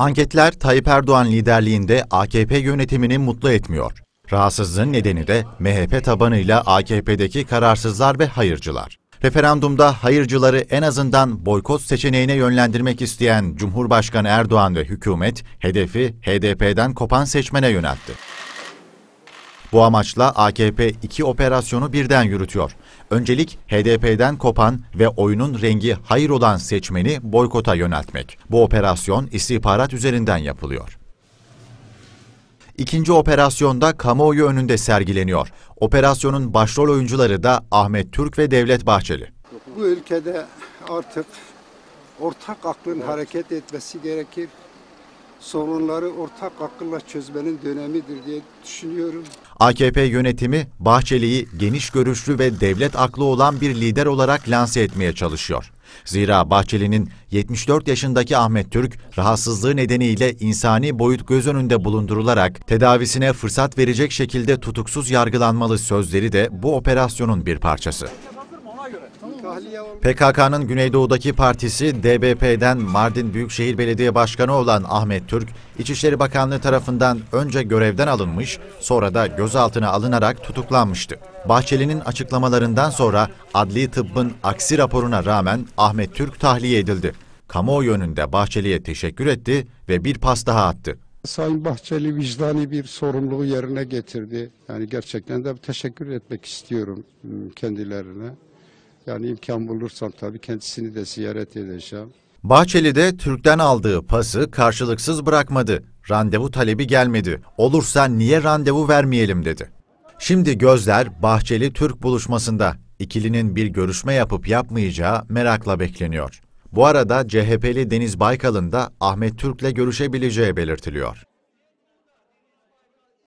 Anketler Tayyip Erdoğan liderliğinde AKP yönetimini mutlu etmiyor. Rahatsızlığın nedeni de MHP tabanıyla AKP'deki kararsızlar ve hayırcılar. Referandumda hayırcıları en azından boykot seçeneğine yönlendirmek isteyen Cumhurbaşkanı Erdoğan ve hükümet hedefi HDP'den kopan seçmene yöneltti. Bu amaçla AKP iki operasyonu birden yürütüyor. Öncelik HDP'den kopan ve oyunun rengi hayır olan seçmeni boykota yöneltmek. Bu operasyon istihbarat üzerinden yapılıyor. İkinci operasyonda kamuoyu önünde sergileniyor. Operasyonun başrol oyuncuları da Ahmet Türk ve Devlet Bahçeli. Bu ülkede artık ortak aklın hareket etmesi gerekir sorunları ortak akılla çözmenin dönemidir diye düşünüyorum. AKP yönetimi Bahçeli'yi geniş görüşlü ve devlet aklı olan bir lider olarak lanse etmeye çalışıyor. Zira Bahçeli'nin 74 yaşındaki Ahmet Türk rahatsızlığı nedeniyle insani boyut göz önünde bulundurularak tedavisine fırsat verecek şekilde tutuksuz yargılanmalı sözleri de bu operasyonun bir parçası. PKK'nın Güneydoğu'daki partisi DBP'den Mardin Büyükşehir Belediye Başkanı olan Ahmet Türk, İçişleri Bakanlığı tarafından önce görevden alınmış, sonra da gözaltına alınarak tutuklanmıştı. Bahçeli'nin açıklamalarından sonra adli tıbbın aksi raporuna rağmen Ahmet Türk tahliye edildi. Kamuoyu önünde Bahçeli'ye teşekkür etti ve bir pas daha attı. Sayın Bahçeli vicdani bir sorumluluğu yerine getirdi. Yani gerçekten de teşekkür etmek istiyorum ıı, kendilerine. Yani imkan bulursam tabii kendisini de ziyaret edeceğim. Bahçeli de Türk'ten aldığı pası karşılıksız bırakmadı. Randevu talebi gelmedi. Olursa niye randevu vermeyelim dedi. Şimdi gözler Bahçeli Türk buluşmasında. İkilinin bir görüşme yapıp yapmayacağı merakla bekleniyor. Bu arada CHP'li Deniz Baykal'ın da Ahmet Türk'le görüşebileceği belirtiliyor.